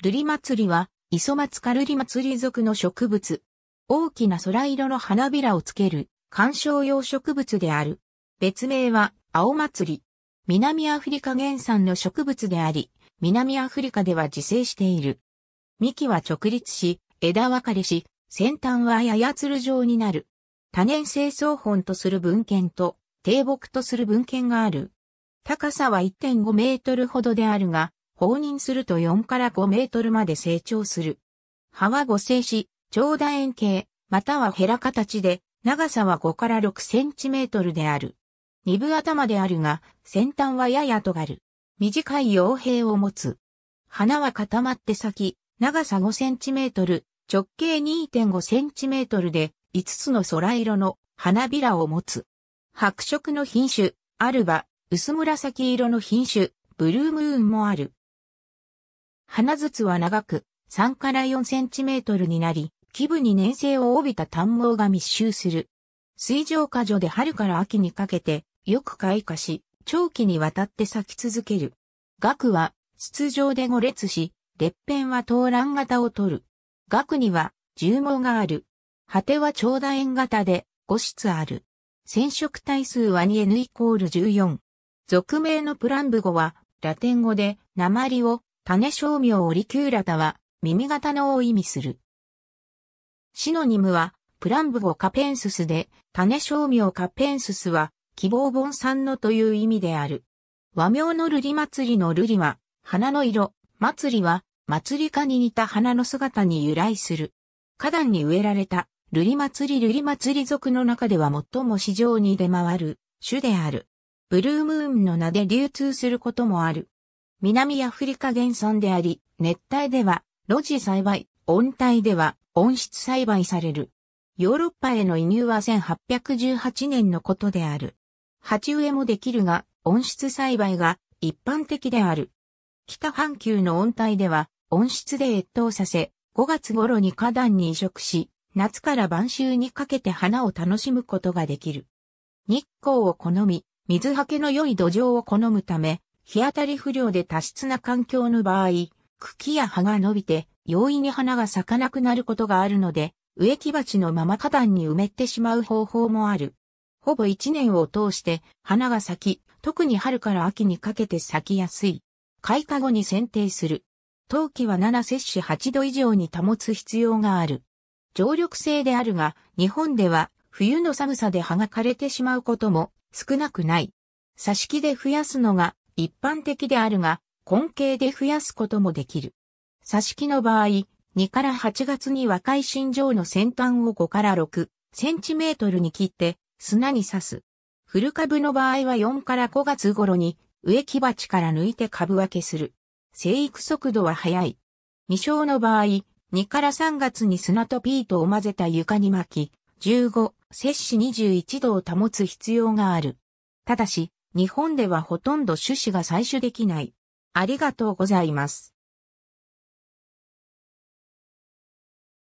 瑠リ祭りは、磯松かルリ祭り属の植物。大きな空色の花びらをつける、観賞用植物である。別名は、青祭り。南アフリカ原産の植物であり、南アフリカでは自生している。幹は直立し、枝分かれし、先端はややつる状になる。多年生草本とする文献と、低木とする文献がある。高さは1.5メートルほどであるが、放任すると4から5メートルまで成長する。葉は五星し、長楕円形、またはヘラ形で、長さは5から6センチメートルである。二分頭であるが、先端はやや尖る。短い傭兵を持つ。花は固まって咲き、長さ5センチメートル、直径2.5センチメートルで、5つの空色の花びらを持つ。白色の品種、アルバ、薄紫色の品種、ブルームーンもある。花筒は長く、3から4センチメートルになり、基部に粘性を帯びた短毛が密集する。水上果樹で春から秋にかけて、よく開花し、長期にわたって咲き続ける。額は、筒状で5列し、列片は東卵型を取る。額には、重毛がある。果ては長楕円型で、5室ある。染色体数は 2N イコール14。俗名のプランブ語は、ラテン語で、鉛を、種商名オリキューラタは、耳型のを意味する。シノニムは、プランブゴカペンススで、種商名カペンススは、希望本産のという意味である。和名の瑠璃祭りの瑠璃は、花の色、祭りは、祭りかに似た花の姿に由来する。花壇に植えられた、瑠璃祭り瑠璃祭り族の中では最も市場に出回る、種である。ブルームーンの名で流通することもある。南アフリカ原産であり、熱帯では、露地栽培、温帯では、温室栽培される。ヨーロッパへの移入は1818年のことである。鉢植えもできるが、温室栽培が一般的である。北半球の温帯では、温室で越冬させ、5月頃に花壇に移植し、夏から晩秋にかけて花を楽しむことができる。日光を好み、水はけの良い土壌を好むため、日当たり不良で多湿な環境の場合、茎や葉が伸びて容易に花が咲かなくなることがあるので、植木鉢のまま花壇に埋めてしまう方法もある。ほぼ一年を通して花が咲き、特に春から秋にかけて咲きやすい。開花後に剪定する。陶器は7摂氏8度以上に保つ必要がある。常緑性であるが、日本では冬の寒さで葉が枯れてしまうことも少なくない。挿し木で増やすのが一般的であるが、根茎で増やすこともできる。挿し木の場合、2から8月に若い新上の先端を5から6センチメートルに切って砂に刺す。古株の場合は4から5月頃に植木鉢から抜いて株分けする。生育速度は速い。未生の場合、2から3月に砂とピートを混ぜた床に巻き、15、摂氏21度を保つ必要がある。ただし、日本ではほとんど種子が採取できない。ありがとうございます。